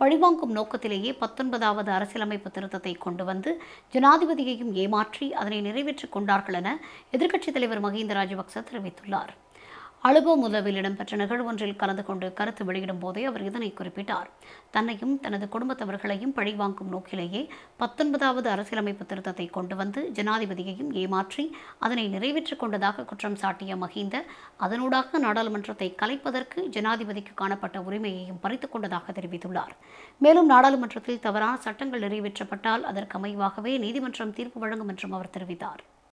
பழிவாங்கும் நோக்கத்திலேயே பத்தொன்பதாவது அரசியலமைப்பு திருத்தத்தை கொண்டு வந்து ஜனாதிபதியையும் ஏமாற்றி அதனை நிறைவேற்றிக் கொண்டார்கள் என எதிர்க்கட்சித் தலைவர் மஹிந்த ராஜபக்ச தெரிவித்துள்ளார் அலுபோ முதவில் இடம்பெற்ற நிகழ்வொன்றில் கலந்து கொண்டு கருத்து வெளியிடும் போதே அவர் இதனை குறிப்பிட்டார் தன்னையும் தனது குடும்பத்தவர்களையும் பழிவாங்கும் நோக்கிலேயே பத்தொன்பதாவது அரசியலமைப்பு திருத்தத்தை கொண்டு வந்து ஜனாதிபதியையும் ஏமாற்றி அதனை நிறைவேற்றிக் கொண்டதாக குற்றம் சாட்டிய மஹிந்த அதனூடாக நாடாளுமன்றத்தை கலைப்பதற்கு ஜனாதிபதிக்கு காணப்பட்ட உரிமையையும் பறித்துக் கொண்டதாக தெரிவித்துள்ளார் மேலும் நாடாளுமன்றத்தில் தவறான சட்டங்கள் நிறைவேற்றப்பட்டால் அதற்கு அமைவாகவே நீதிமன்றம் தீர்ப்பு வழங்கும் என்றும் அவர் தெரிவித்தார்